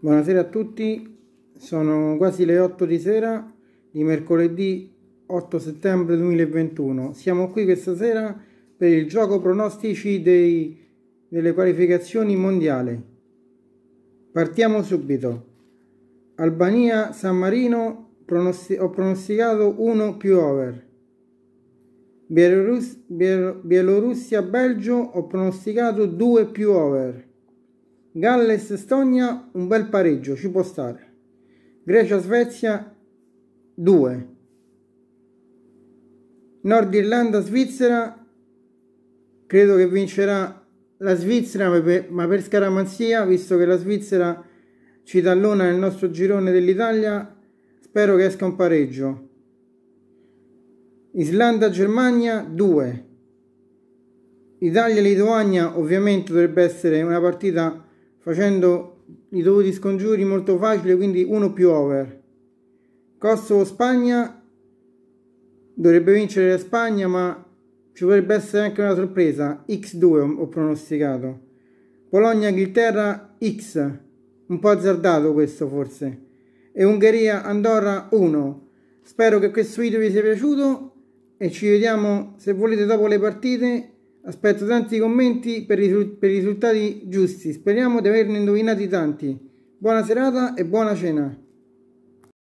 Buonasera a tutti, sono quasi le 8 di sera di mercoledì 8 settembre 2021. Siamo qui questa sera per il gioco pronostici dei, delle qualificazioni mondiali. Partiamo subito. Albania-San Marino pronosti ho pronosticato 1 più over. Bielorus Bielorussia-Belgio ho pronosticato 2 più over. Galles-Estonia un bel pareggio, ci può stare. Grecia-Svezia 2. Nord Irlanda-Svizzera credo che vincerà la Svizzera, ma per scaramanzia, visto che la Svizzera ci tallona nel nostro girone dell'Italia, spero che esca un pareggio. Islanda-Germania 2. Italia-Lituania ovviamente dovrebbe essere una partita facendo i dovuti scongiuri molto facile, quindi 1 più over. Kosovo-Spagna dovrebbe vincere la Spagna, ma ci potrebbe essere anche una sorpresa, x2 ho pronosticato. Polonia-Inghilterra x, un po' azzardato questo forse. E Ungheria-Andorra 1. Spero che questo video vi sia piaciuto e ci vediamo se volete dopo le partite Aspetto tanti commenti per i, per risultati giusti. Speriamo di averne indovinati tanti. Buona serata e buona cena.